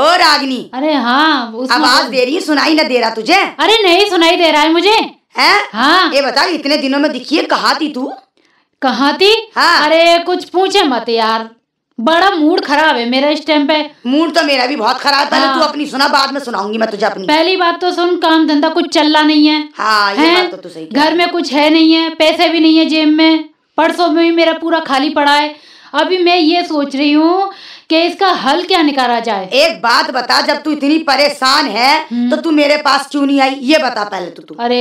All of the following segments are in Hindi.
ओ रागनी अरे हाँ आवाज दे रही है सुनाई ना दे रहा तुझे अरे नहीं सुनाई दे रहा है मुझे है हाँ ये बता इतने दिनों में दिखी है कहाँ थी तू कहा थी हाँ अरे कुछ पूछे मत यार बड़ा मूड खराब है मेरा इस टाइम पे मूड तो मेरा भी बहुत खराब था हाँ। तू अपनी सुना बाद में सुनाऊंगी मैं तुझे अपनी पहली बात तो सुन काम धंधा कुछ चलना नहीं है हाँ, ये है? बात तो सही घर में कुछ है नहीं है पैसे भी नहीं है जेब में परसों में भी मेरा पूरा खाली पड़ा है अभी मैं ये सोच रही हूँ कि इसका हल क्या निकाला जाए एक बात बता जब तू इतनी परेशान है हम्म। तो तू मेरे पास क्यों नहीं आई ये बता पहले तू तो तू अरे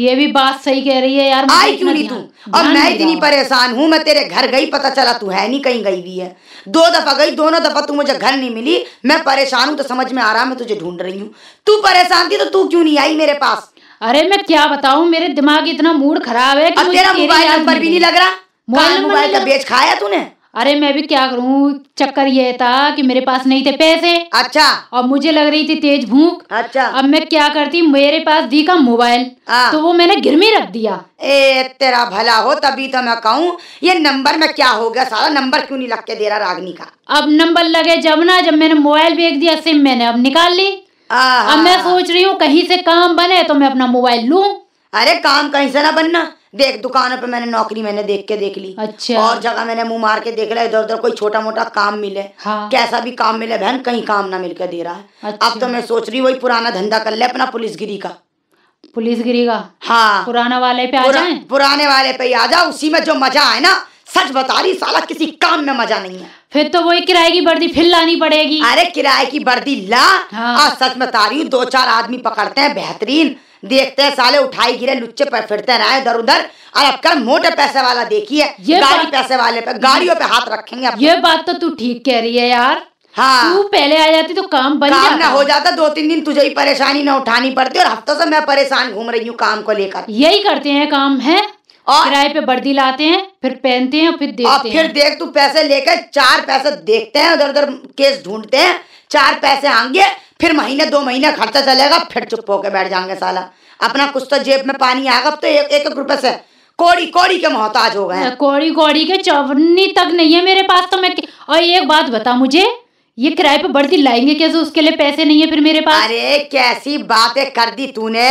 ये भी बात सही कह रही है यार आई क्यों नहीं तू और मैं इतनी परेशान हूँ मैं तेरे घर गई पता चला तू है नहीं कहीं गई भी है दो दफा गई दोनों दफा तू मुझे घर नहीं मिली मैं परेशान हूँ तो समझ में आ रहा मैं तुझे ढूंढ रही हूँ तू परेशान थी तो तू क्यूँ नहीं आई मेरे पास अरे मैं क्या बताऊँ मेरे दिमाग इतना मूड खराब है तेरा मोबाइल नंबर भी नहीं लग रहा मोबाइल का बेच खाया तूने अरे मैं भी क्या करूँ चक्कर ये था कि मेरे पास नहीं थे पैसे अच्छा और मुझे लग रही थी तेज भूख अच्छा अब मैं क्या करती मेरे पास दी का मोबाइल तो वो मैंने घिर में रख दिया ए तेरा भला हो तभी तो मैं कहूँ ये नंबर में क्या हो गया सारा नंबर क्यों नहीं लग के दे रहा रागनी का अब नंबर लगे जब ना जब मैंने मोबाइल भेज दिया सिम मैंने अब निकाल ली अब मैं सोच रही हूँ कहीं से काम बने तो मैं अपना मोबाइल लू अरे काम कहीं से ना बनना देख दुकानों पे मैंने नौकरी मैंने देख के देख ली अच्छा और जगह मैंने मुंह मार के देख लिया इधर उधर कोई छोटा मोटा काम मिले हाँ। कैसा भी काम मिले बहन कहीं काम ना मिलकर दे रहा है अच्छा। अब तो मैं सोच रही वही पुराना धंधा कर ले अपना पुलिसगिरी का पुलिसगिरी का हाँ पुराना वाले पे आ पुराने वाले पे आ जा उसी में जो मजा है ना सच बता रही साला किसी काम में मजा नहीं है फिर तो वही किराए की वर्दी फिर लानी पड़ेगी अरे किराए की वर्दी ला हाँ। सच बता रही हूँ दो चार आदमी पकड़ते हैं बेहतरीन देखते हैं साले उठाई गिरे लुच्चे पर फिरते रहे इधर उधर और अब कल मोटे पैसे वाला देखिए गाड़ी पैसे वाले पे गाड़ियों पे हाथ रखेंगे ये बात तो तू ठीक कह रही है यार हाँ तू पहले आ जाती तो काम बन काम ना हो जाता दो तीन दिन तुझे ही परेशानी ना उठानी पड़ती और हफ्तों से मैं परेशान घूम रही हूँ काम को लेकर यही करते हैं काम है और किराए पे वर्दी लाते हैं फिर पहनते हैं फिर देखते हैं फिर देख तू पैसे लेकर चार पैसे देखते हैं उधर उधर केस ढूंढते हैं चार पैसे आएंगे फिर महीने दो महीने खर्चा चलेगा फिर चुप होकर बैठ जाएंगे साला अपना कुछ तो जेब में पानी आएगा तो एक एक रुपए से कोड़ी कोड़ी के मोहताज हो गए कोड़ी कोड़ी के चवनी तक नहीं है मेरे पास तो मैं और एक बात बता मुझे ये किराए पे बढ़ती लाएंगे कैसे उसके लिए पैसे नहीं है फिर मेरे पास अरे कैसी बातें कर दी तूने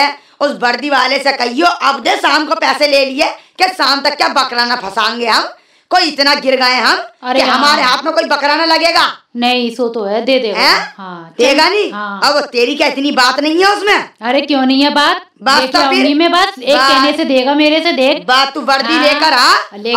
उस बर्दी वाले से कहियो अब दे शाम को पैसे ले लिए कि शाम तक क्या बकरा ना फंसाएंगे हम कोई इतना गिर गए हम अरे कि हमारे हाँ। हाथ में कोई बकरा ना लगेगा नहीं सो तो है दे देगा हाँ, देगा नहीं हाँ। अब तेरी क्या इतनी बात नहीं है उसमें अरे क्यों नहीं है बात बात तो फिर में बस एक कहने से देगा मेरे से देख बात तू वर्दी हाँ। लेकर आ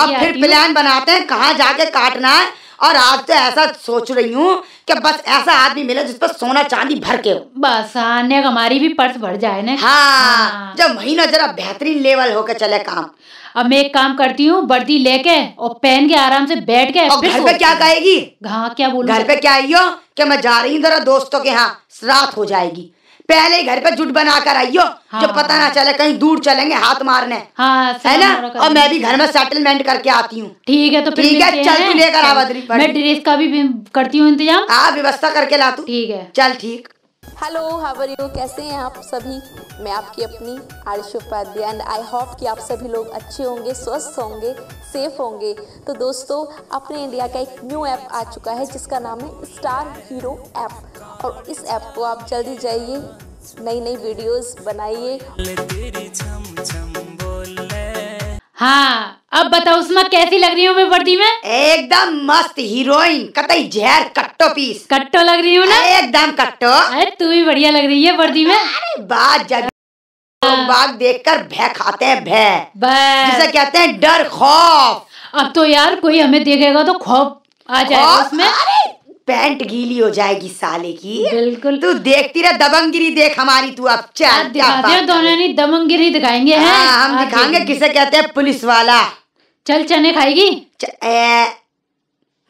अब फिर प्लान बनाते हैं कहा जाके काटना है और आज तो ऐसा सोच रही हूँ कि बस ऐसा आदमी मिले जिस पर सोना चांदी भर के हो बस हाँ, हमारी भी पर्स भर जाए ना हाँ, हाँ। जब महीना जरा बेहतरीन लेवल होकर चले काम अब मैं एक काम करती हूँ वर्दी लेके और पहन के आराम से बैठ के और घर पे क्या कहेगी हाँ क्या बोल घर पे क्या आई हो मैं जा रही हूँ जरा दोस्तों के यहाँ रात हो जाएगी पहले घर पे जुट बना कर आइयो हाँ। जब पता ना चले कहीं दूर चलेंगे हाथ मारने हाँ, है ना और मैं भी घर में सेटलमेंट करके आती हूँ ठीक है तो ठीक है चल तू लेकर आ मैं ड्रेस का भी करती हूँ इंतजाम हाँ व्यवस्था करके ला तू ठीक है चल ठीक हेलो हावर यू कैसे हैं आप सभी मैं आपकी अपनी Ayush Upadhyay and I hope कि आप सभी लोग अच्छे होंगे स्वस्थ होंगे सेफ होंगे तो दोस्तों अपने इंडिया का एक न्यू ऐप आ चुका है जिसका नाम है स्टार हीरो ऐप और इस ऐप को आप जल्दी जाइए नई नई वीडियोस बनाइए हाँ अब बताओ उसमें कैसी लग रही हूँ मैं वर्दी में एकदम मस्त हीरोइन कतई जहर कट्टो पीस कट्टो लग रही हूँ ना एकदम कट्टो अरे तू भी बढ़िया लग रही है वर्दी में अरे बात जग हाँ। देख कर भय खाते हैं भय जिसे कहते हैं डर खौफ अब तो यार कोई हमें देखेगा तो खौफ आ जाएगा उसमें अरे पैंट गीली हो जाएगी साले की बिल्कुल तू देखती रह दबंगगिरी देख हमारी तू अब चार दोनों ने दबंगगिरी दिखाएंगे हैं हाँ, हम दिखाएंगे किसे कहते हैं पुलिस वाला चल चने खाएगी च, ए,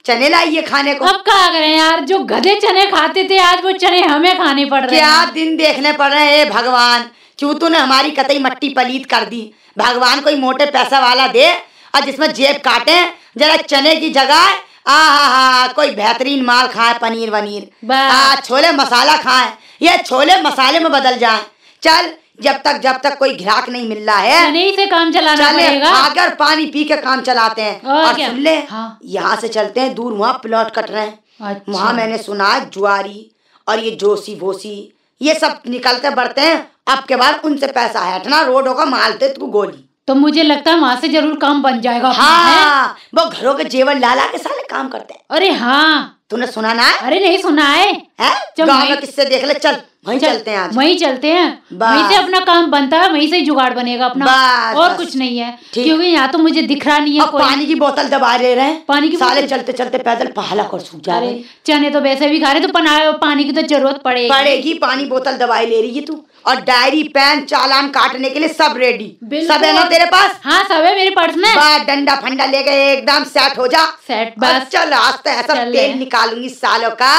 चने लाइए खाने को अब कहा करें यार जो गधे चने खाते थे आज वो चने हमें खाने पड़ रहे क्या दिन देखने पड़ रहे हैं भगवान क्यों तूने हमारी कतई मट्टी पलीत कर दी भगवान कोई मोटे पैसा वाला दे और जिसमें जेब काटे जरा चने की जगह आ हा हा कोई बेहतरीन माल खाए पनीर वनीर आ, छोले मसाला खाए ये छोले मसाले में बदल जाए चल जब तक जब तक कोई ग्राहक नहीं मिल रहा है से काम चलाना पड़ेगा खाकर पानी पी के काम चलाते हैं और, और सुन ले हाँ। यहाँ से चलते हैं दूर वहाँ प्लॉट कट रहे हैं अच्छा। वहाँ मैंने सुना है जुआरी और ये जोशी भोसी ये सब निकलते बढ़ते हैं अब के बाद उनसे पैसा है ना रोड होगा मालते तू गोली तो मुझे लगता है वहाँ से जरूर काम बन जाएगा हाँ वो घरों के जेवर लाला के सारे काम करते हैं अरे हाँ तूने सुना ना अरे नहीं सुना है, है? गांव में किससे देख ले चल वहीं चल, चलते हैं वहीं चलते हैं वहीं से अपना काम बनता है वहीं से जुगाड़ बनेगा अपना बास, और कुछ नहीं है क्योंकि यहाँ तो मुझे दिख रहा नहीं है कोई पानी की बोतल दबा ले रहे हैं पानी की साले चलते चलते पैदल पहला कर सूख जा रहे चने तो वैसे भी खा रहे तो पानी की तो जरूरत पड़ेगी पड़ेगी पानी बोतल दबाई ले रही है तू और डायरी पेन चालान काटने के लिए सब रेडी सब है ना तेरे पास हाँ सब है मेरे पर्स में डंडा फंडा ले गए एकदम सेट हो जा सेट बस चल तो ऐसा तेल निकालूंगी सालों का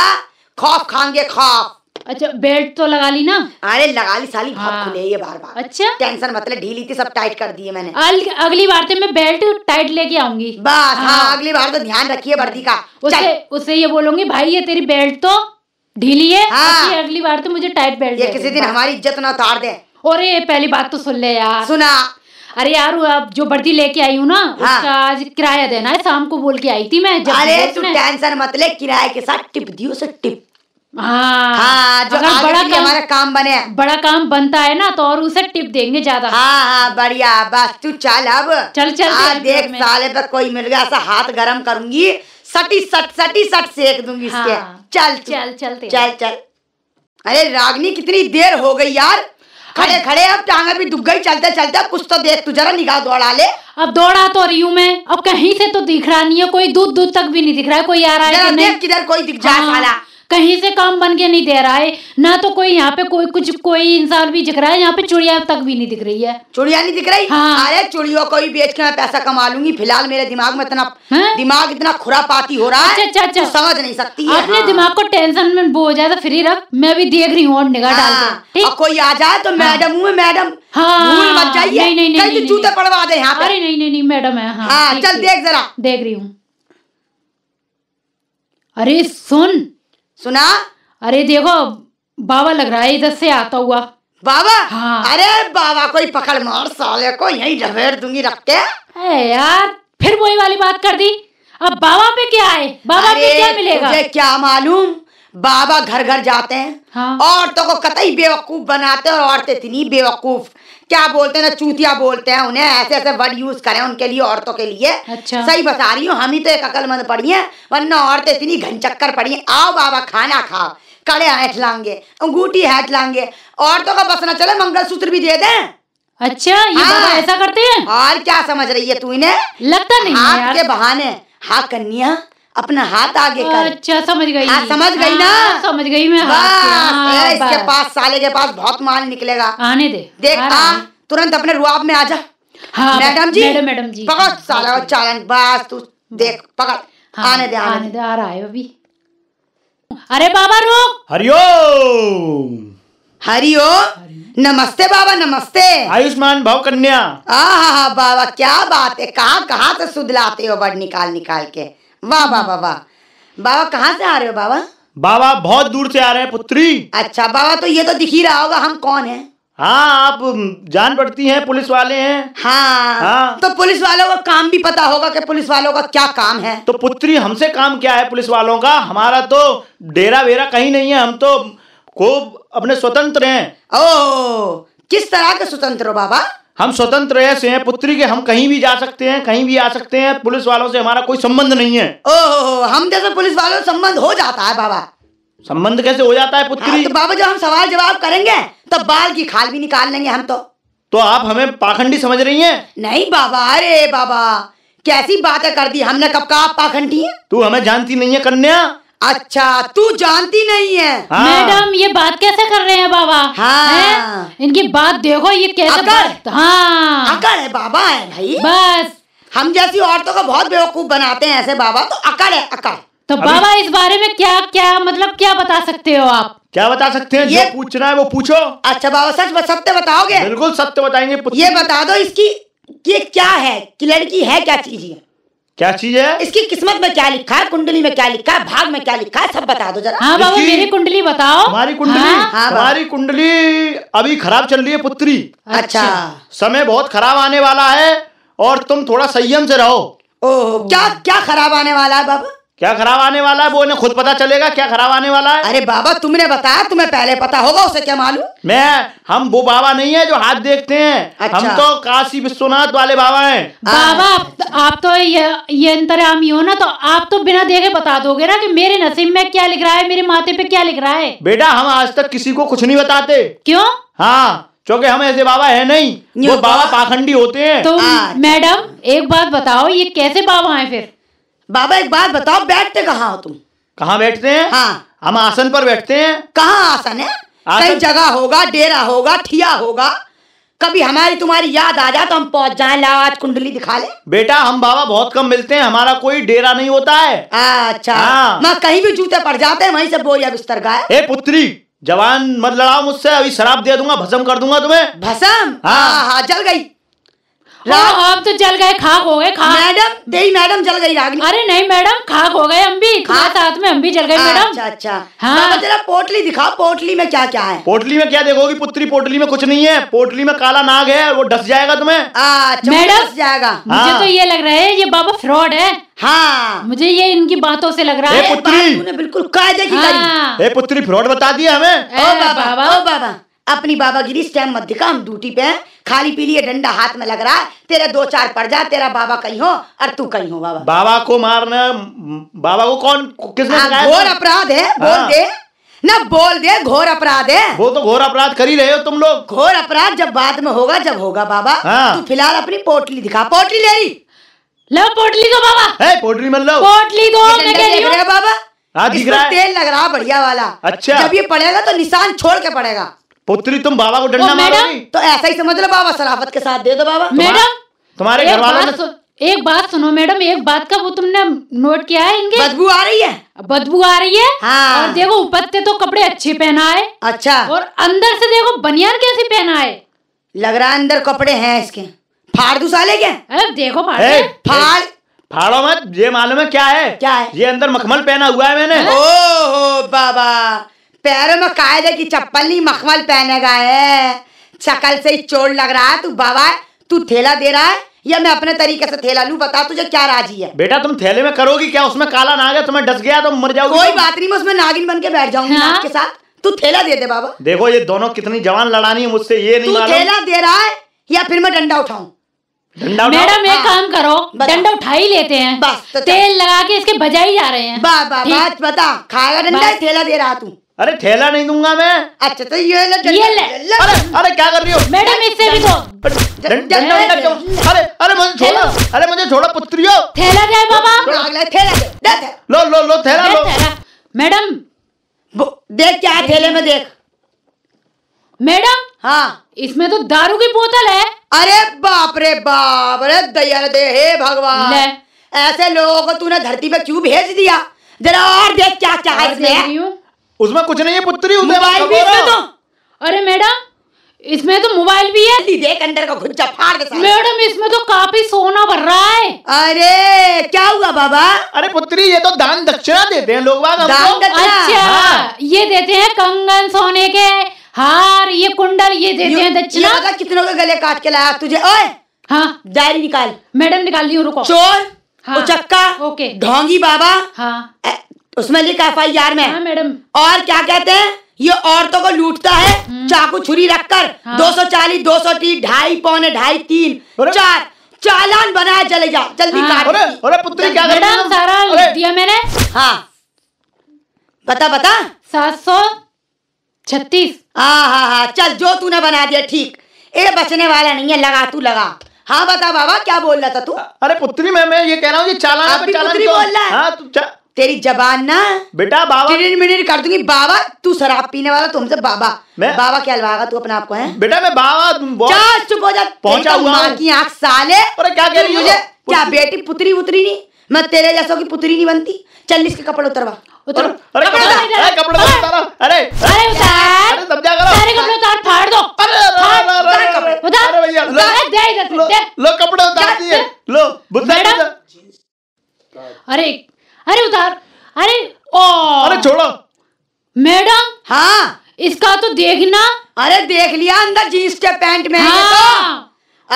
खौफ खाएंगे खौफ अच्छा बेल्ट तो लगा ली ना अरे लगा ली साली हाँ। खुले ये बार बार अच्छा टेंशन मतलब ढीली थी सब टाइट कर दिए मैंने अल, अगली बार तो मैं बेल्ट टाइट लेके आऊंगी बस हाँ, हाँ अगली बार तो ध्यान रखिए वर्दी का उसे उसे ये बोलूंगी भाई ये तेरी बेल्ट तो ढीली है हाँ। अगली बार तो मुझे टाइट बेल्ट ये किसी दिन हमारी इज्जत ना उतार दे और ये पहली बात तो सुन ले यार सुना अरे यार अब जो बर्दी लेके आई हूँ ना हाँ। उसका आज किराया देना है शाम को बोल के आई थी मैं अरे तू टेंशन मत ले किराए के साथ टिप दियो से टिप हाँ, हाँ जो बड़ा काम, हमारा काम बने बड़ा काम बनता है ना तो और उसे टिप देंगे ज्यादा हाँ हाँ बढ़िया बस तू चल अब चल चल देख साले पर कोई मिल गया ऐसा हाथ गर्म करूंगी सटी सट सटी सट सेक दूंगी इसके हाँ, चल चल चलते चल चल अरे रागनी कितनी देर हो गई यार खड़े खड़े अब टांगा भी दुख गई चलते चलते कुछ तो देख तू जरा निगाह दौड़ा ले अब दौड़ा तो रही हूँ मैं अब कहीं से तो दिख रहा नहीं है कोई दूध दूध तक भी नहीं दिख रहा है कोई आ रहा है नहीं किधर कोई दिख जाए हाँ। कहीं से काम बन के नहीं दे रहा है ना तो कोई यहाँ पे कोई कुछ कोई इंसान भी दिख रहा है यहाँ पे चुड़िया तक भी नहीं दिख रही है चुड़िया नहीं दिख रही हाँ अरे चुड़ियों को भी बेच के मैं पैसा कमा लूंगी फिलहाल मेरे दिमाग में इतना दिमाग इतना खुरापाती हो रहा है अच्छा अच्छा अच्छा तो समझ नहीं सकती अपने हाँ। दिमाग को टेंशन में बो जाए तो फ्री रख मैं भी देख रही हूँ और निगाह डाल हाँ। कोई आ जाए तो हाँ। मैडम हूँ मैडम हाँ मत जाइए नहीं नहीं नहीं तो जूते पड़वा दे यहाँ अरे नहीं नहीं मैडम है हाँ, चल देख जरा देख रही हूँ अरे सुन सुना अरे देखो बाबा लग रहा है इधर से आता हुआ बाबा हाँ। अरे बाबा को पकड़ मार साले को यही लपेट दूंगी रख के यार फिर वही वाली बात कर दी अब बाबा पे क्या है बाबा पे क्या मिलेगा तुझे क्या मालूम बाबा घर घर जाते हैं हाँ। औरतों को कतई बेवकूफ बनाते हैं और औरतें इतनी बेवकूफ क्या बोलते हैं ना चूतिया बोलते हैं उन्हें ऐसे ऐसे वर्ड यूज करें उनके लिए औरतों के लिए अच्छा सही बता रही हूँ हम ही तो एक अकलमंद पड़ी है वरना औरतें इतनी घन चक्कर पड़ी है आओ बाबा खाना खाओ कड़े हैठ लांगे अंगूठी हैठ लांगे औरतों का बस ना चले मंगलसूत्र भी दे दे अच्छा ये हाँ, बाबा ऐसा करते हैं और क्या समझ रही है तू इन्हें लगता नहीं के बहाने हाँ कन्या अपना हाथ आगे कर अच्छा समझ गई हाँ समझ गई ना हाँ, समझ गई मैं हाथ बस इसके पास साले के पास बहुत माल निकलेगा आने दे देख आ हाँ, तुरंत अपने रुआब में आ जा हाँ, मैडम जी मैडम मैडम जी पकड़ साला चालन बस तू देख पकड़ हाँ, आने दे आने दे आ रहा है अभी अरे बाबा रोक हरिओम हरिओ नमस्ते बाबा नमस्ते आयुष्मान भाव कन्या हाँ हाँ बाबा क्या बात है कहाँ कहाँ से सुध लाते हो बड़ निकाल निकाल के वाह वाह वाह वाह बाबा कहाँ से आ रहे हो बाबा बाबा बहुत दूर से आ रहे हैं पुत्री अच्छा बाबा तो ये तो दिख ही रहा होगा हम कौन है हाँ आप जान पड़ती हैं पुलिस वाले हैं हाँ, हाँ तो पुलिस वालों का काम भी पता होगा कि पुलिस वालों का क्या काम है तो पुत्री हमसे काम क्या है पुलिस वालों का हमारा तो डेरा वेरा कहीं नहीं है हम तो खूब अपने स्वतंत्र हैं ओ किस तरह के स्वतंत्र हो बाबा हम स्वतंत्र है स्वयं पुत्री के हम कहीं भी जा सकते हैं कहीं भी आ सकते हैं पुलिस वालों से हमारा कोई संबंध नहीं है ओहो हम जैसे पुलिस वालों से संबंध हो जाता है बाबा संबंध कैसे हो जाता है पुत्री हाँ, तो बाबा जब हम सवाल जवाब करेंगे तब तो बाल की खाल भी निकाल लेंगे हम तो तो आप हमें पाखंडी समझ रही है नहीं बाबा अरे बाबा कैसी बातें कर दी हमने कब का पाखंडी है तू हमें जानती नहीं है कन्या अच्छा तू जानती नहीं है हाँ। मैडम ये बात कैसे कर रहे हैं बाबा हाँ। है? इनकी बात देखो ये कैसे अकर हाँ अकड़ है बाबा है भाई बस हम जैसी औरतों को बहुत बेवकूफ बनाते हैं ऐसे बाबा तो अकड़ है अकड़ तो बाबा इस बारे में क्या क्या मतलब क्या बता सकते हो आप क्या बता सकते हैं ये जो पूछना है वो पूछो अच्छा बाबा सच सत्य बताओगे बिल्कुल सत्य बताएंगे ये बता दो इसकी ये क्या है कि लड़की है क्या चीज है क्या चीज है इसकी किस्मत में क्या लिखा है कुंडली में क्या लिखा है भाग में क्या लिखा है सब बता दो जरा हाँ बाबू मेरी कुंडली बताओ हमारी कुंडली हाँ, हाँ कुंडली अभी खराब चल रही है पुत्री अच्छा समय बहुत खराब आने वाला है और तुम थोड़ा संयम से रहो ओ क्या क्या खराब आने वाला है बाबू क्या खराब आने वाला है वो इन्हें खुद पता चलेगा क्या खराब आने वाला है अरे बाबा तुमने बताया तुम्हें पहले पता होगा उसे क्या मालूम मैं हम वो बाबा नहीं है जो हाथ देखते हैं अच्छा। हम तो काशी विश्वनाथ वाले बाबा हैं बाबा आप, तो, आप तो ये ये अंतरामी हो ना तो आप तो बिना देखे बता दोगे ना कि मेरे नसीब में क्या लिख रहा है मेरे माथे पे क्या लिख रहा है बेटा हम आज तक किसी को कुछ नहीं बताते क्यों हाँ क्योंकि हम ऐसे बाबा है नहीं वो बाबा पाखंडी होते हैं तो मैडम एक बात बताओ ये कैसे बाबा है फिर बाबा एक बात बताओ बैठते कहाँ हो तुम कहाँ बैठते हैं हाँ हम आसन पर बैठते हैं कहा आसन है आसन... कई जगह होगा डेरा होगा ठिया होगा कभी हमारी तुम्हारी याद आ जाए तो हम पहुंच जाए लावाज कुंडली दिखा ले बेटा हम बाबा बहुत कम मिलते हैं हमारा कोई डेरा नहीं होता है अच्छा हाँ। मैं कहीं भी जूते पड़ जाते हैं वहीं से बोरिया बिस्तर गाय ए पुत्री जवान मत लड़ाओ मुझसे अभी शराब दे दूंगा भसम कर दूंगा तुम्हें भसम हाँ हाँ चल हाँ, गई राग आप हाँ, तो जल गए खाक हो गए खाक मैडम देही मैडम जल गई राग अरे नहीं मैडम खाक हो गए हम भी खाक हाथ में हम भी जल गए मैडम अच्छा अच्छा हाँ जरा पोटली दिखाओ पोटली में क्या क्या है पोटली में क्या देखोगी पुत्री पोटली में कुछ नहीं है पोटली में काला नाग है वो डस जाएगा तुम्हें मैडम डस जाएगा मुझे हाँ। तो ये लग रहा है ये बाबा फ्रॉड है हाँ मुझे ये इनकी बातों से लग रहा है पुत्री बिल्कुल कायदे की करी हाँ। पुत्री फ्रॉड बता दिया हमें ओ बाबा ओ बाबा अपनी बाबागिरी स्टैम्प मत दिखा हम ड्यूटी पे हैं खाली पीली डंडा हाथ में लग रहा है तेरा दो चार पड़ जा तेरा बाबा कहीं हो और तू कहीं हो बाबा बाबा को मारना बाबा को कौन किसने हाँ, घोर अपराध है बोल हाँ। दे ना बोल दे घोर अपराध है वो तो घोर अपराध कर ही रहे हो तुम लोग घोर अपराध जब बाद में होगा जब होगा बाबा हाँ। तू फिलहाल अपनी पोटली दिखा पोटली ले रही लो पोटली दो बाबा है पोटली मत लो पोटली दो बाबा दिख रहा है तेल लग रहा बढ़िया वाला अच्छा जब ये पड़ेगा तो निशान छोड़ के पड़ेगा पुत्री तुम बाबा को डंडा मारो तो ऐसा ही समझ लो बाबा सराफत के साथ दे दो बाबा मैडम तुम्हारे घर वालों ने एक बात सुनो मैडम एक बात का वो तुमने नोट किया है इनके बदबू आ रही है बदबू आ रही है हाँ। और देखो ऊपर से तो कपड़े अच्छे पहना है अच्छा और अंदर से देखो बनियान कैसे पहना है लग रहा है अंदर कपड़े हैं इसके फाड़ दू साले के अरे देखो फाड़ फाड़ फाड़ो मत ये मालूम है क्या है क्या है ये अंदर मखमल पहना हुआ है मैंने ओहो बाबा पैरों में कायदे की चप्पल नहीं मखमल पहनेगा है चकल से ही चोर लग रहा है तू बाबा तू थेला दे रहा है या मैं अपने तरीके से थेला लू बता तुझे क्या राजी है बेटा तुम थैले में करोगी क्या उसमें काला नाग है तुम्हें डस गया तो मर जाओगी कोई बात नहीं मैं उसमें नागिन बन के बैठ जाऊंगी हाँ? के साथ तू थेला दे दे बाबा देखो ये दोनों कितनी जवान लड़ानी है मुझसे ये नहीं तू थैला दे रहा है या फिर मैं डंडा उठाऊ डंडा मैडम हाँ। काम करो डंडा उठा ही लेते हैं तो तेल लगा के इसके बजाई जा रहे हैं बाबा बता खाएगा डंडा थैला दे रहा तू अरे ठेला नहीं दूंगा मैं अच्छा तो ये ले ये ले अरे अरे क्या कर रही हो मैडम इससे भी दो अरे अरे मुझे छोड़ो अरे मुझे छोड़ो पुत्रियो ठेला दे बाबा ठेला दे लो लो लो ठेला लो मैडम देख क्या ठेले में देख मैडम हाँ इसमें तो दारू की बोतल है अरे बाप रे बाप रे दया दे हे भगवान ऐसे लोगों को तूने धरती पे क्यों भेज दिया जरा और देख क्या क्या है इसमें उसमें कुछ नहीं है पुत्री मोबाइल भी है तो अरे मैडम इसमें तो मोबाइल भी है देख अंदर का खुच्चा फाड़ के मैडम इसमें तो काफी सोना भर रहा है अरे क्या हुआ बाबा अरे पुत्री ये तो दान दक्षिणा देते हैं लोग बाग दान दक्षिणा अच्छा हाँ। ये देते हैं कंगन सोने के हार ये कुंडल ये देते हैं दक्षिणा कितनों के गले काट के लाया तुझे ओए हाँ डायरी निकाल मैडम निकाल ली रुको चोर हाँ, चक्का ओके ढोंगी बाबा हाँ उसमें लिखा एफ आई आर में हाँ, मैडम और क्या कहते हैं ये औरतों को लूटता है हम्म। चाकू छुरी रखकर हाँ। दो सौ चालीस दो सौ तीस ढाई पौने ढाई तीन चार चालान बनाया चले जाओ जल्दी हाँ। अरे, अरे पुत्री क्या मैडम सारा लिख दिया मैंने हाँ बता बता सात सौ छत्तीस हाँ हाँ हाँ चल जो तूने बना दिया ठीक ये बचने वाला नहीं है लगा तू लगा हाँ बता बाबा क्या बोल रहा था तू अरे पुत्री मैं मैं ये कह रहा हूँ ये चालान चालान बोल रहा है हाँ, तू चा... तेरी जबान ना बेटा बाबा मिनट कर दूंगी बाबा तू शराब पीने वाला तुमसे बाबा मैं बाबा क्या लगा तू अपने आप को है बेटा मैं बाबा तुम चुप हो जा पहुंचा तो हुआ माँ की आंख साले और क्या कह रही मुझे क्या बेटी पुत्री उतरी नहीं मैं तेरे जैसों की पुत्री नहीं बनती चल इसके कपड़े उतरवा उतर अरे कपड़े कपड़े तो उतारो अरे अरे उतार अरे जा करो सारे कपड़े उतार फाड़ दो अरे अरे उतार अरे भैया लो दे इधर लो कपड़े उतार दिए लो बुद्धा अरे अरे उतार अरे ओ अरे छोड़ो मैडम हाँ इसका तो देखना अरे देख लिया अंदर जींस के पैंट में तो। हाँ।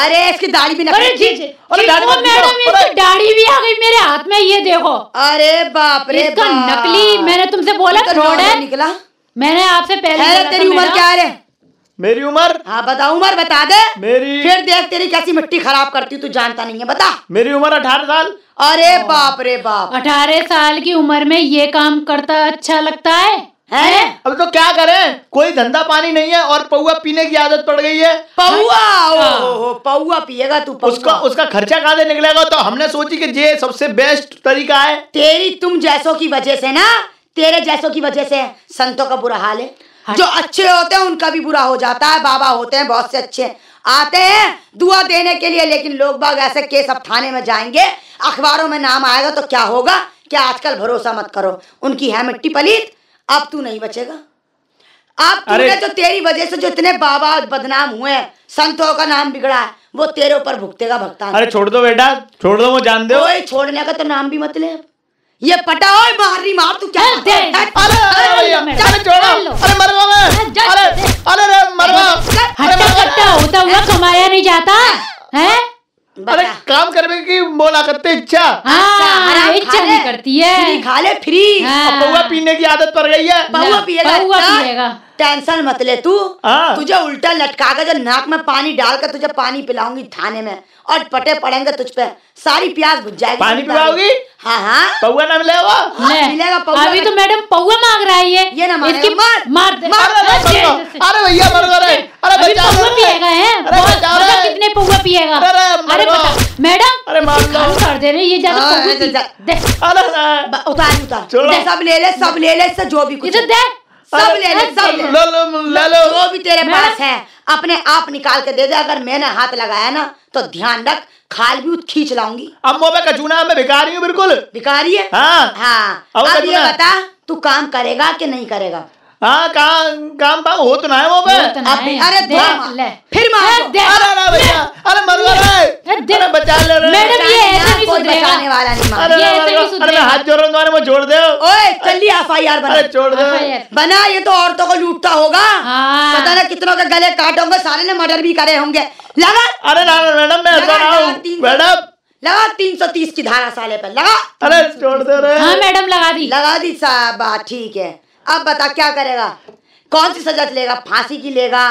अरे इसकी दाढ़ी भी अरे जी, जी, अरे मैडम इसकी दाढ़ी भी आ गई मेरे हाथ में ये देखो अरे बाप रे इसका नकली मैंने तुमसे बोला तो है निकला मैंने आपसे पहले तेरी उम्र क्या है मेरी उम्र हाँ बता उम्र बता दे मेरी फिर देख तेरी कैसी मिट्टी खराब करती तू जानता नहीं है बता मेरी उम्र अठारह साल अरे बाप रे बाप अठारह साल की उम्र में ये काम करता अच्छा लगता है है अब तो क्या करें कोई धंधा पानी नहीं है और पौआ पीने की आदत पड़ गई है पौआ हाँ। पौआ पिएगा तू उसका उसका खर्चा कहा निकलेगा तो हमने सोची कि ये सबसे बेस्ट तरीका है तेरी तुम जैसों की वजह से ना तेरे जैसों की वजह से संतों का बुरा हाल है जो अच्छे होते हैं उनका भी बुरा हो जाता है बाबा होते हैं बहुत से अच्छे हैं आते हैं दुआ देने के लिए लेकिन लोग बाग ऐसे केस अब थाने में जाएंगे अखबारों में नाम आएगा तो क्या होगा क्या आजकल भरोसा मत करो उनकी है मिट्टी पलीत अब तू नहीं बचेगा अब तूने जो तेरी वजह से जो इतने बाबा बदनाम हुए हैं संतों का नाम बिगड़ा है वो तेरे ऊपर भुगतेगा भक्ता अरे छोड़ दो बेटा छोड़ दो वो जान दो छोड़ने का तो नाम भी मत ले ये पटा ओए बाहरी मार तू क्या दे अरे अरे छोड़ो अरे मरवा मैं अरे अरे रे मरवा अरे कट्टा होता हुआ कमाया नहीं जाता हैं अरे काम करने की बोला करते इच्छा हां अरे इच्छा नहीं करती है फ्री खा ले फ्री हाँ। पौवा पीने की आदत पड़ गई है पौवा हाँ, पिएगा पौवा अच्छा। पिएगा टेंशन मत ले तू हाँ। तुझे उल्टा लटका कर नाक में पानी डालकर तुझे पानी पिलाऊंगी थाने में और पटे पड़ेंगे तुझ पे सारी प्यास बुझ जाएगी पानी पिलाऊंगी हाँ हाँ पौवा ना मिलेगा हाँ, मिलेगा पौवा अभी तो मैडम पौवा मांग रहा है ये ना इसकी मार मार मार अरे भैया मर गए अरे बच्चा पौवा पिएगा है अरे कितने पौवा पिएगा अरे मैडम अरे मार लो कर दे रे ये ज्यादा हाँ, दे अरे उतार उतार सब ले ले सब ले ले इससे जो भी कुछ इधर देख सब ले ले सब ले ले वो भी तेरे पास है अपने आप निकाल के दे दे अगर मैंने हाथ लगाया ना तो ध्यान रख खाल भी खींच लाऊंगी अब मोबे का चूना मैं भिखारी हूँ बिल्कुल भिखारी है हाँ हाँ अब ये बता तू काम करेगा कि नहीं करेगा हाँ काम काम पाओ हो तो ना है वो पे तो अरे ले फिर मारो अरे अरे भैया अरे मर गए अरे बचा ले रहे मैडम ये ऐसे नहीं सुधरेगा वाला नहीं मार अरे अरे हाथ जोड़ रहा हूं जोड़ छोड़ दे ओए चलिए एफआईआर बना छोड़ दे बना ये तो औरतों को लूटता होगा हाँ। पता ना कितनों के गले काटोगे सारे ने मर्डर भी करे होंगे लगा अरे ना मैडम मैं ऐसा ना हूं मैडम लगा तीन सौ तीस की धारा साले पर लगा अरे छोड़ दे रहे हाँ मैडम लगा दी लगा दी साहब ठीक है अब बता क्या करेगा कौन सी सजा लेगा फांसी की लेगा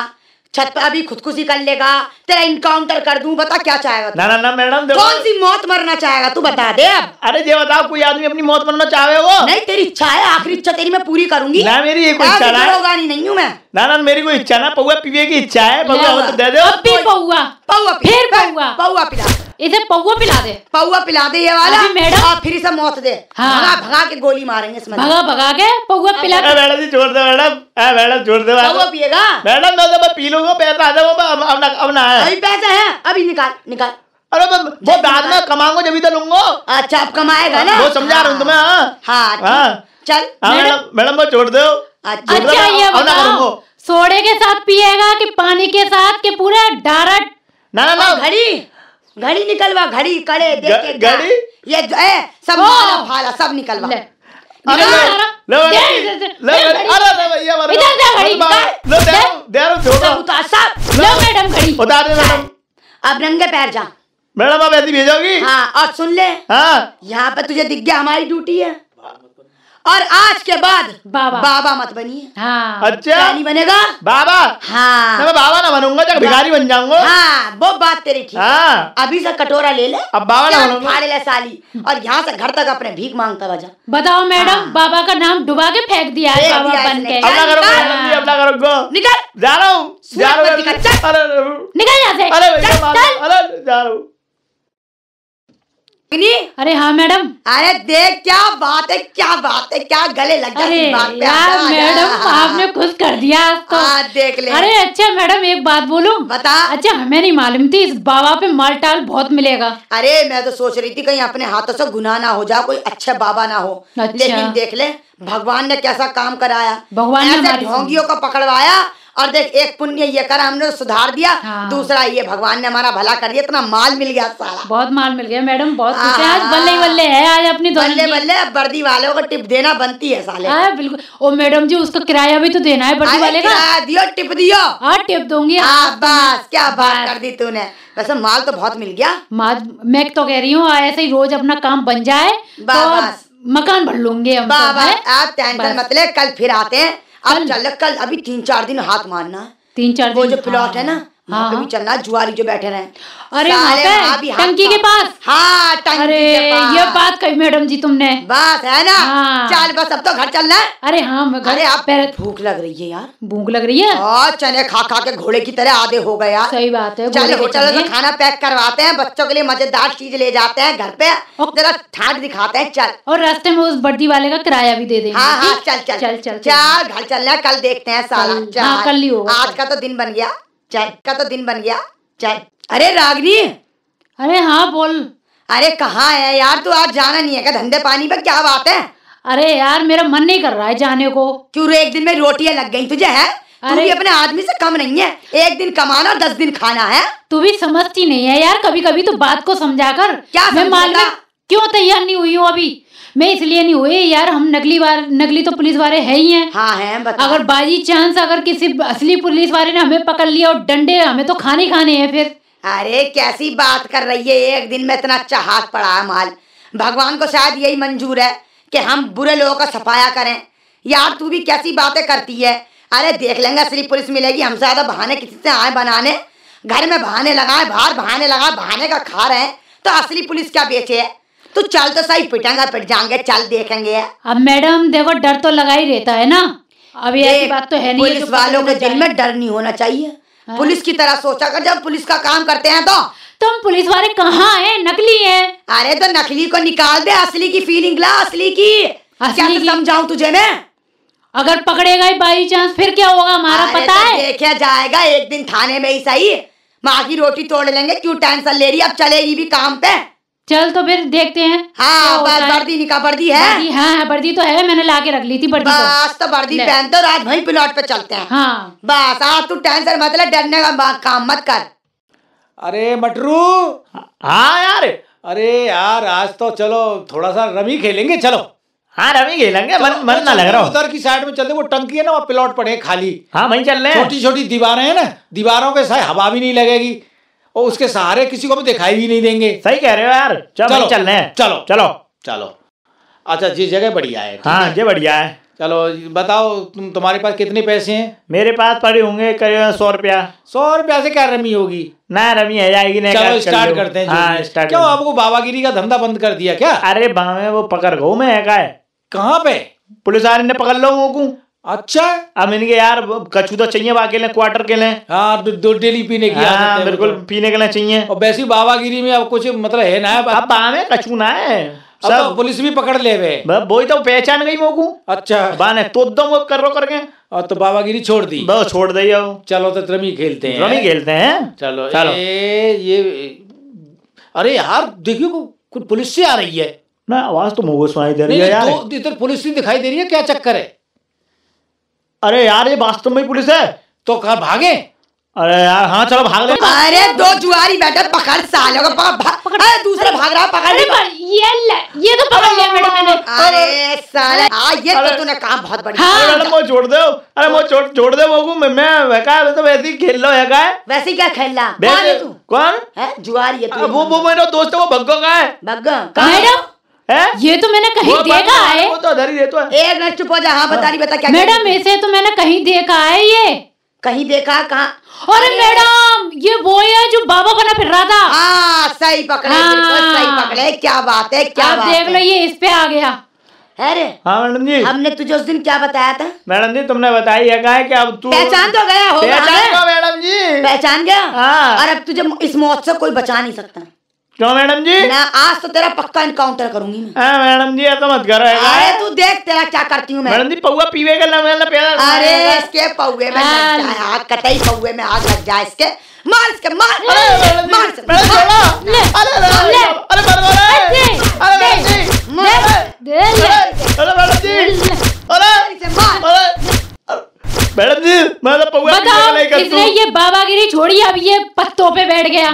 छत पर अभी खुदकुशी कर लेगा तेरा इनकाउंटर कर दूं बता क्या चाहेगा ना ना ना मैडम कौन सी मौत मरना चाहेगा तू बता दे अब अरे ये बताओ कोई आदमी अपनी मौत मरना चाहे वो नहीं तेरी इच्छा है आखिरी इच्छा तेरी मैं पूरी करूंगी ना मेरी ये कोई इच्छा नहीं नहीं हूँ मैं ना ना मेरी कोई इच्छा ना पौआ पीवे की इच्छा है पौआ हो तो दे दे अब पौआ पौआ पौवा फिर पौआ पौआ पिला इसे पौआ पिला दे पौआ पिला दे ये वाला अभी हाँ मैडम और फिर इसे मौत दे हां भगा भगा के गोली मारेंगे इसमें भगा भगा के पौआ अच्छा। पिला दे मैडम जी छोड़ दो मैडम ए मैडम छोड़ दो पौआ पिएगा मैडम मैं तो मैं पी लूंगा पैसा आ जाओ अब अब ना अब है अभी पैसे हैं अभी निकाल निकाल अरे मैं वो बाद में कमाऊंगा जब इधर लूंगा अच्छा अब कमाएगा ना वो समझा रहा हूं तुम्हें हां हां हाँ, हाँ। चल मैडम मैडम वो छोड़ दो अच्छा ये बताओ सोडे के साथ पिएगा कि पानी के साथ कि पूरा डारट ना ना ना घड़ी घड़ी निकलवा घड़ी करे देख घड़ी ये ए, सब निकलवा सब निकलवा अरे अरे ये मारो इधर दे घड़ी दे दे रो सब मैडम घड़ी दे मैडम अब नंगे पैर जा मैडम आप ऐसी भेजोगी हाँ और सुन ले हाँ। यहाँ पे तुझे दिख गया हमारी ड्यूटी है और आज के बाद बाबा बाबा मत बनिए हाँ अच्छा नहीं बनेगा बाबा हाँ मैं बाबा ना बनूंगा जब भिखारी बन जाऊंगा हाँ वो बात तेरी ठीक हाँ अभी से कटोरा ले ले अब बाबा ना बनूंगा ले साली और यहाँ से घर तक अपने भीख मांगता बजा बताओ मैडम हाँ। बाबा का नाम डुबा के फेंक दिया है बाबा बन निकल जा रहा हूँ निकल यहाँ जा रहा हूँ अरे हाँ मैडम अरे देख क्या बात है क्या बात है क्या गले लग अरे बात यार मैडम आपने खुश कर दिया आपको तो। हाँ, देख ले अरे अच्छा मैडम एक बात बोलो बता अच्छा हमें नहीं मालूम थी इस बाबा पे माल टाल बहुत मिलेगा अरे मैं तो सोच रही थी कहीं अपने हाथों से गुना ना हो जाए कोई अच्छा बाबा ना हो अच्छा। लेकिन देख ले भगवान ने कैसा काम कराया भगवान ने ढोंगियों को पकड़वाया और देख एक पुण्य ये कर हमने सुधार दिया हाँ। दूसरा ये भगवान ने हमारा भला कर दिया इतना माल मिल गया सारा बहुत माल मिल गया मैडम बहुत हाँ, खुश आज हाँ। बल्ले बल्ले है आज अपनी बल्ले बल्ले वर्दी वालों को टिप देना बनती है साले हाँ, बिल्कुल ओ मैडम जी उसका किराया भी तो देना है वर्दी वाले का दियो टिप दियो हाँ टिप दूंगी हाँ, बस क्या बात कर दी तूने वैसे माल तो बहुत मिल गया माल मैं तो कह रही हूँ ऐसे ही रोज अपना काम बन जाए तो मकान भर लूंगे हम तो, आप टेंशन ले कल फिर आते हैं अब कल अभी तीन चार दिन हाथ मारना तीन चार वो जो प्लॉट है हाँ। ना हाँ हाँ, चल रहा जुआरी जो बैठे रहे अरे पे टंकी तो- के पास हाँ टंकी अरे के पास। ये बात कही मैडम जी तुमने बात है ना हाँ। चल बस अब तो घर चलना है अरे हाँ अरे आप पैर भूख लग रही है यार भूख लग रही है और चने खा खा के घोड़े की तरह आधे हो गए यार सही बात है चले चलो तो खाना पैक करवाते हैं बच्चों के लिए मजेदार चीज ले जाते हैं घर पे जरा ठाट दिखाते हैं चल और रास्ते में उस बर्दी वाले का किराया भी दे दे हाँ, हाँ, चल चल चल चल चल घर चलना कल देखते हैं सारा हाँ, कल ही होगा आज का तो दिन बन गया चाय का तो दिन बन गया चाय अरे रागनी अरे हाँ बोल अरे कहाँ है यार तू आज जाना नहीं है क्या धंधे पानी पर क्या बात है अरे यार मेरा मन नहीं कर रहा है जाने को क्यों एक दिन में रोटियां लग गई तुझे है अरे भी अपने आदमी से कम नहीं है एक दिन कमाना और दस दिन खाना है तू भी समझती नहीं है यार कभी कभी तो बात को समझा कर क्या मैं मालूम क्यों तैयार नहीं हुई हूँ अभी मैं इसलिए नहीं हुई यार हम नकली बार नकली तो पुलिस वाले है ही है हाँ है अगर बाजी चांस अगर किसी असली पुलिस वाले ने हमें पकड़ लिया और डंडे हमें तो खाने खाने हैं फिर अरे कैसी बात कर रही है एक दिन में इतना अच्छा हाथ पड़ा है माल भगवान को शायद यही मंजूर है कि हम बुरे लोगों का सफाया करें यार तू भी कैसी बातें करती है अरे देख लेंगे असली पुलिस मिलेगी हम ज्यादा बहाने किसी से आए बनाने घर में बहाने लगाए बाहर बहाने लगाए बहाने का खा रहे हैं तो असली पुलिस क्या बेचे है तो चल तो सही पिटांगा पिट जाएंगे चल देखेंगे अब मैडम देखो डर तो लगा ही रहता है ना अब ये बात तो है नहीं पुलिस वालों के दिल में डर नहीं होना चाहिए हाँ। पुलिस की तरह सोचा कर जब पुलिस का काम करते हैं तो तुम तो पुलिस वाले कहाँ है नकली है अरे तो नकली को निकाल दे असली की फीलिंग ला असली की क्या तुझे मैं अगर पकड़ेगा बाई चांस फिर क्या होगा हमारा पता तो है देखा जाएगा एक दिन थाने में ही सही माँ की रोटी तोड़ लेंगे क्यों टेंशन ले रही अब चलेगी भी काम पे चल तो फिर देखते हैं हाँ बर्दी निका बर्दी है बर्दी, हाँ बर्दी तो है मैंने लाके रख ली थी बर्दी बस तो बर्दी पहन दो तो आज वही प्लॉट पे चलते हैं हाँ बस आज तू टेंशन मत ले डरने का काम मत कर अरे मटरू हाँ यार अरे यार आज तो चलो थोड़ा सा रमी खेलेंगे चलो हाँ रवि खेलेंगे तो, मन मन ना लग रहा उधर की साइड में चलते वो टंकी है ना वो प्लॉट पड़े खाली हाँ वही चल रहे छोटी छोटी दीवारें हैं ना दीवारों के साथ हवा भी नहीं लगेगी और उसके सहारे किसी को भी दिखाई भी नहीं देंगे सही कह रहे हो यार चलो चलो रहे चलो चलो चलो अच्छा जी जगह बढ़िया है हाँ जी बढ़िया है चलो बताओ तुम तुम्हारे पास कितने पैसे हैं मेरे पास पड़े होंगे करीब सौ रुपया सौ रुपया से क्या रमी होगी ना रमी है जाएगी नहीं चलो स्टार्ट कर करते हैं हाँ, स्टार्ट क्यों आपको बाबागिरी का धंधा बंद कर दिया क्या अरे बाबा वो पकड़ गो मैं है कहाँ पे पुलिस वाले ने पकड़ लो को अच्छा अब इनके यार कछू तो चाहिए लिए क्वार्टर के लिए हाँ तो दो डेली पीने की हाँ, बिल्कुल तो। पीने के लिए चाहिए और वैसी बाबागिरी में अब कुछ मतलब है ना अब है कछू ना है तो सब तो पुलिस भी पकड़ ले वे वो तो पहचान गई मोकू अच्छा बाने तो दम वो करो करके और तो बाबागिरी छोड़ दी बस छोड़ दी अब चलो तो रमी खेलते हैं रमी खेलते हैं चलो चलो ए, ये अरे यार देखियो कुछ पुलिस से आ रही है ना आवाज तो मुझे सुनाई दे रही है यार इधर पुलिस से दिखाई दे रही है क्या चक्कर है अरे यार ये वास्तव में पुलिस है तो कहा भागे अरे यार हाँ चलो भाग ले अरे दो जुआरी बैठे पकड़ सालों का पकड़ भाग पकड़ अरे दूसरा भाग रहा पकड़ अरे ये ले ये तो पकड़ लिया मैडम मैंने अरे साले आ हाँ, ये तो तूने काम बहुत बढ़िया हाँ मैडम मैं छोड़ दे अरे मैं छोड़ छोड़ दे वो मैं मैं वैका तो वैसे ही खेल लो वैका वैसे क्या खेल खेलना कौन है तू कौन है जुआरी है तू वो वो मेरा दोस्त है वो भग्गो का है भग्गो का मैडम है ये तो मैंने कहीं देखा तो है वो तो अधर ही तो है ए नष्ट पूजा हाँ बता रही बता क्या मैडम ऐसे तो मैंने कहीं देखा है ये कहीं देखा कहा अरे मैडम ये वो है जो बाबा बना फिर रहा था आ, हाँ, सही पकड़े हाँ। सही पकड़े क्या बात है क्या बात देख लो ये इस पे आ गया अरे हाँ मैडम जी हमने तुझे उस दिन क्या बताया था मैडम जी तुमने बताया क्या है कि अब तू पहचान तो गया हो पहचान गया मैडम जी पहचान गया हाँ। और अब तुझे इस मौत से कोई बचा नहीं सकता क्यों मैडम जी ना आज तो तेरा पक्का इनकाउंटर करूंगी मैं मैडम जी ऐसा मत करो अरे तू देख तेरा क्या करती हूँ मैडम जी पौआ पीवे का मैं पहला अरे इसके पौवे में आग कटाई पौवे में आग लग जाए इसके मार इसके मार अरे मार अरे अरे अरे अरे अरे अरे अरे अरे मैडम जी मतलब इसने ये बाबागिरी छोड़ी अब ये पत्तों पे बैठ गया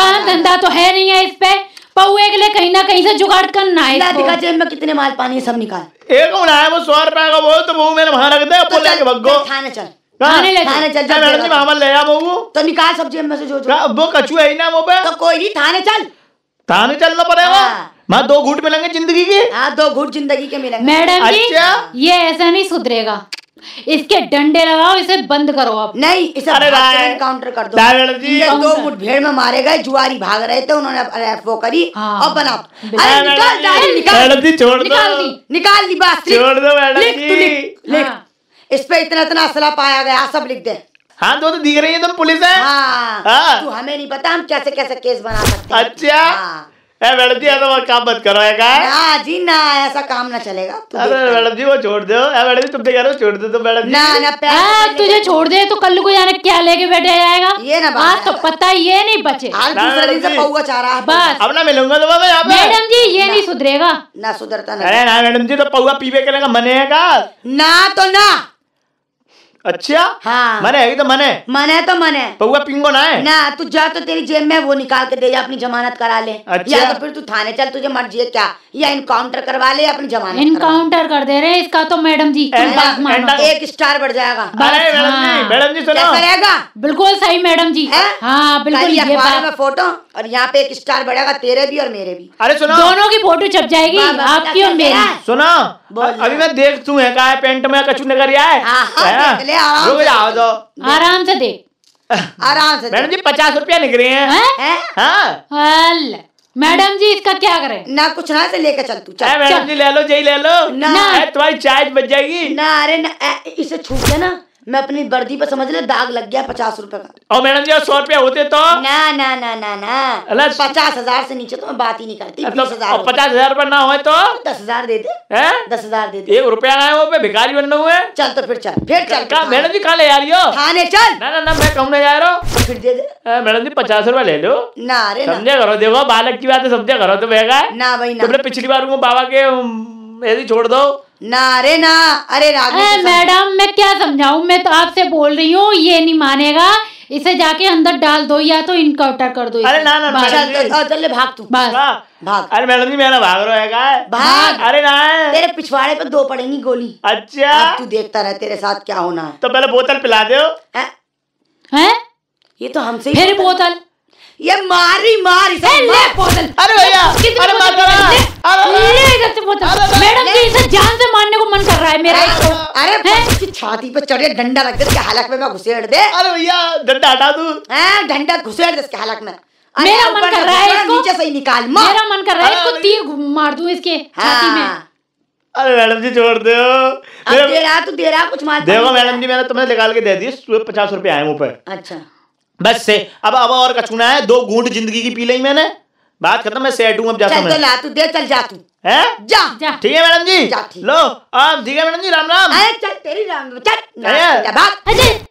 काम धंधा तो है नहीं है इस पे पौए के लिए कहीं ना कहीं से जुगाड़ करना है दिखा जेब में कितने माल पानी है सब निकाल एक उड़ाया वो सौ रुपए का वो तो वो मैंने वहां रख दिया तो लेके भगो थाने चल हाँ। हाँ। थाने ले थाने चल चल मैडम जी वहां ले आ वो तो निकाल सब जेब में से जो जो हाँ, वो कछुआ है ना वो पे तो कोई नहीं थाने चल थाने चलना पड़ेगा मैं दो घूट मिलेंगे जिंदगी के हाँ दो घूट जिंदगी के मिलेंगे मैडम जी अच्छा। ये ऐसा नहीं सुधरेगा इसके डंडे लगाओ इसे बंद करो आप नहीं इसे अरे काउंटर कर दो ये दो मुठभेड़ में मारे गए जुआरी भाग रहे थे उन्होंने वो करी हाँ। और बना अरे निकाल जाहिल निकाल दी निकाल दी बात छोड़ दो मैडम लिख हाँ। इस पे इतना इतना असला पाया गया सब लिख दे हाँ तो, दिख रही है तुम पुलिस है हाँ। हाँ। तू हमें नहीं पता हम कैसे कैसे केस बना सकते अच्छा काम मत करो का ना जी ना ऐसा काम ना चलेगा अरे वो छोड़ दो तुम तो छोड़ दो तो ना ना हाँ, तुझे छोड़ दे तो कल को जाने क्या लेके बैठे जाएगा ये ना बात हाँ, तो पता ये नहीं बचे बस अब ना मिलूंगा तो मैडम जी ये नहीं सुधरेगा ना सुधरता ना मैडम जी तो पौवा पीवे करेगा मने का ना तो ना अच्छा हाँ मने है तो मने मने तो मने पौवा पिंगो ना है ना तू जा तो तेरी जेब में वो निकाल के दे जा अपनी जमानत करा ले अच्छा? या तो अच्छा। फिर तू थाने चल तुझे मर्जी है क्या या इनकाउंटर करवा ले अपनी जमानत इनकाउंटर कर दे रहे इसका तो मैडम जी एक स्टार बढ़ जाएगा हाँ। मैडम जी सुनो बिल्कुल सही मैडम जी हाँ बिल्कुल फोटो और यहाँ पे एक स्टार बढ़ेगा तेरे भी और मेरे भी अरे सुनो दोनों की फोटो छप जाएगी आपकी और मेरी सुनो अभी मैं देख तू है पेंट में कछु नगर आए है हाँ, हाँ, पहले आराम रुक जाओ तो आराम से दे आराम से मैडम जी पचास रुपया निकले हैं हाँ। मैडम जी इसका क्या करें ना कुछ ना से लेकर चल तू चल मैडम जी ले लो जी ले लो ना तुम्हारी चाय बच जाएगी ना अरे ना इसे छूट ना मैं अपनी वर्दी पर समझ ले दाग लग गया पचास रूपए का और मैडम जी सौ रुपया होते तो ना ना ना ना ना पचास हजार से नीचे तो मैं बात ही नहीं करती मतलब हजार पचास हजार रूपए ना हो तो दस हजार दे दे है? दस हजार दे दे एक रुपया ना हो भिखारी बनना हुए चल तो फिर चल फिर चल मैडम जी कहा ले जा रही हो थाने चल ना ना ना मैं कहूँ जा रहा हूँ तो फिर दे दे मैडम जी पचास रूपया ले लो ना अरे समझे करो देखो बालक की बात है समझे करो तो बहगा ना भाई ना पिछली बार बाबा के ऐसे छोड़ दो ना अरे ना अरे मैडम मैं क्या समझाऊ मैं तो आपसे बोल रही हूँ ये नहीं मानेगा इसे जाके अंदर डाल दो या तो इनकाउंटर कर दो अरे ना ना चल ले भाग तू भाग हाँ। भाग अरे मैडम जी मेरा भाग रहा है भाग, अरे ना तेरे पिछवाड़े पे दो पड़ेंगी गोली अच्छा तू देखता रहे तेरे साथ क्या होना है तो पहले बोतल पिला दो हैं ये तो हमसे फिर बोतल ये मारी मारी ले बोतल अरे भैया अरे अरे इधर से मैडम जी इसे जान से मारने को मन कर रहा है मेरा अरे छाती पे चढ़ डंडा रख दे इसके हलक में मैं घुसेड़ दे अरे भैया डंडा हटा दू हां डंडा घुसेड़ दे इसके हलक में मेरा मन कर रहा है इसको नीचे से ही निकाल मेरा मन कर रहा है इसको तीर मार दूं इसके छाती में हाँ। अरे मैडम जी छोड़ दो दे रहा तू दे रहा कुछ मार देखो मैडम जी मैंने तुम्हें निकाल के दे दी पचास रुपए आए मुँह पे अच्छा बस से अब अब और का चुना है दो घूंट जिंदगी की पी ली मैंने बात खत्म मैं सेट हूँ अब जाता हूँ चल तो दे चल जा तू है जा ठीक है मैडम जी लो आप ठीक है मैडम जी राम राम चल तेरी राम चल